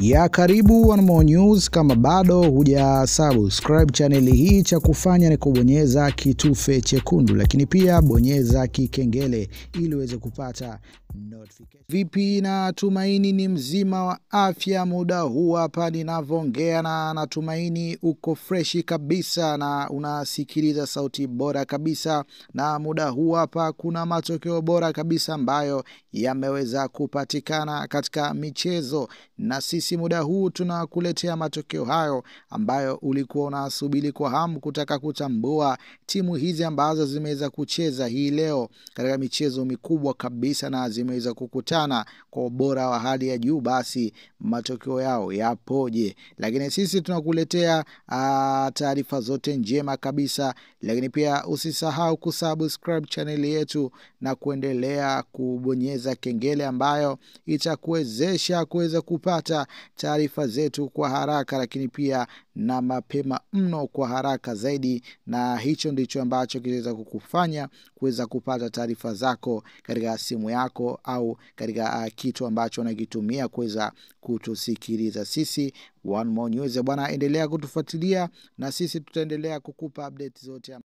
ya karibu One More News. Kama bado huja subscribe chaneli hii, cha kufanya ni kubonyeza kitufe chekundu, lakini pia bonyeza kikengele ili uweze kupata notification. Vipi, tumaini ni mzima wa afya muda huu hapa ninavyoongea, na natumaini uko freshi kabisa na unasikiliza sauti bora kabisa, na muda huu hapa kuna matokeo bora kabisa ambayo yameweza kupatikana katika michezo na sisi sisi muda huu tunakuletea matokeo hayo ambayo ulikuwa unasubiri kwa hamu kutaka kutambua timu hizi ambazo zimeweza kucheza hii leo katika michezo mikubwa kabisa na zimeweza kukutana kwa ubora wa hali ya juu, basi matokeo yao yapoje. Lakini sisi tunakuletea ah, taarifa zote njema kabisa, lakini pia usisahau kusubscribe chaneli yetu na kuendelea kubonyeza kengele ambayo itakuwezesha kuweza kupata taarifa zetu kwa haraka, lakini pia na mapema mno, kwa haraka zaidi, na hicho ndicho ambacho kitaweza kukufanya kuweza kupata taarifa zako katika simu yako au katika uh, kitu ambacho unakitumia kuweza kutusikiliza sisi. One More News bwana, endelea kutufuatilia na sisi tutaendelea kukupa update zote.